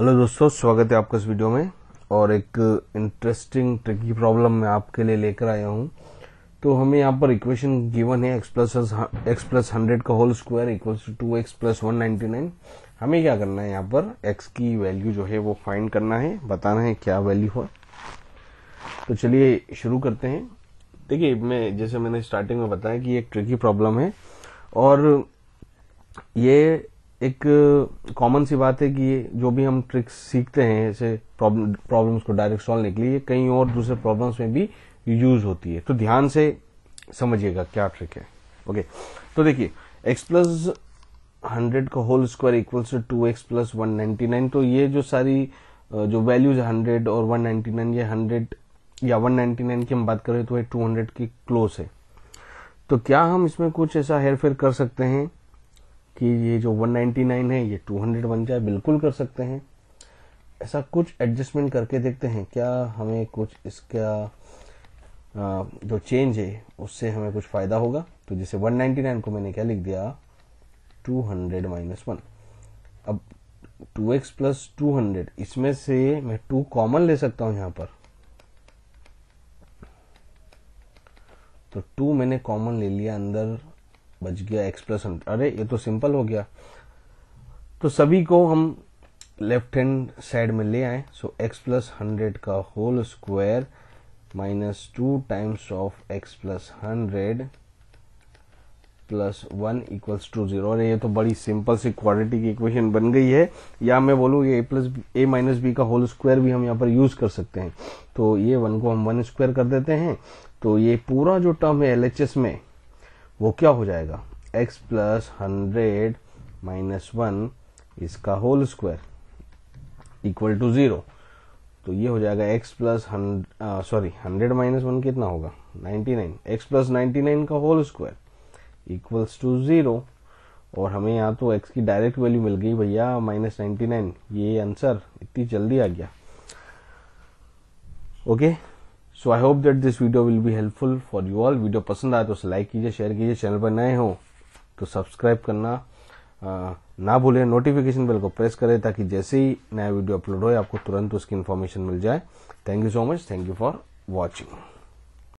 hello दोस्तों स्वागत है आपका इस वीडियो में और एक इंटरेस्टिंग ट्रिकी प्रॉब्लम मैं आपके लिए लेकर आया हूँ तो हमें यहाँ पर इक्वेशन गिवन है x plus x plus hundred का whole square equal to two x plus one ninety nine हमें क्या करना है यहाँ पर एक्स की वैल्यू जो है वो फाइंड करना है बताना है क्या वैल्यू है तो चलिए शुरू करते हैं देखिए मैं जैसे मैंने स्टार्टिंग में बताया कि एक ट्रिकी प्रॉब्लम है और ये एक कॉमन uh, सी बात है कि ये जो भी हम ट्रिक्स सीखते हैं ऐसे प्रॉब्लम प्रॉब्लम्स को डायरेक्ट सॉल्व के लिए कई और दूसरे प्रॉब्लम्स में भी यूज होती है तो ध्यान से समझिएगा क्या ट्रिक है ओके तो देखिए एक्स प्लस हंड्रेड का whole square equals to two x plus one ninety nine तो ये जो सारी uh, जो वैल्यूज हंड्रेड और वन नाइन्टी नाइन ये हंड्रेड या वन नाइन्टी नाइन की हम बात करें तो ये टू हंड्रेड की क्लोज है तो क्या हम इसमें कुछ ऐसा हेरफेर कर सकते हैं कि ये जो 199 है ये 200 बन जाए बिल्कुल कर सकते हैं ऐसा कुछ एडजस्टमेंट करके देखते हैं क्या हमें कुछ इसका जो चेंज है उससे हमें कुछ फ़ायदा होगा तो जैसे 199 को मैंने क्या लिख दिया 200 हंड्रेड माइनस वन अब 2x एक्स प्लस टू इसमें से मैं 2 कॉमन ले सकता हूं यहां पर तो 2 मैंने कॉमन ले लिया अंदर बच गया एक्स प्लस हंड्रेड अरे ये तो सिंपल हो गया तो सभी को हम लेफ्ट हैंड साइड में ले आए सो एक्स प्लस हंड्रेड का whole square minus two times of x plus hundred plus one equals to zero और ये तो बड़ी सिंपल सी क्वाड्रेटिक इक्वेशन बन गई है या मैं बोलूँ ये a plus a minus b का होल स्क्वायर भी हम यहाँ पर यूज कर सकते हैं तो ये वन को हम वन स्क्वायर कर देते हैं तो ये पूरा जो टर्म है एल में वो क्या हो जाएगा x plus hundred minus one इसका whole square equal to zero तो ये हो जाएगा x plus sorry hundred minus one कितना होगा nine x plus ninety nine का whole square equals to zero और हमें यहाँ तो x की डायरेक्ट वैल्यू मिल गई भैया माइनस नाइन्टी नाइन ये आंसर इतनी जल्दी आ गया okay so I hope that this video will be helpful for you all video पसंद आए तो उसे लाइक कीजिए शेयर कीजिए चैनल पर नए हो तो सब्सक्राइब करना आ, ना भूलें नोटिफिकेशन बेल को प्रेस करें ताकि जैसे ही नया वीडियो अपलोड हो आपको तुरंत उसकी इन्फॉर्मेशन मिल जाए thank you so much thank you for watching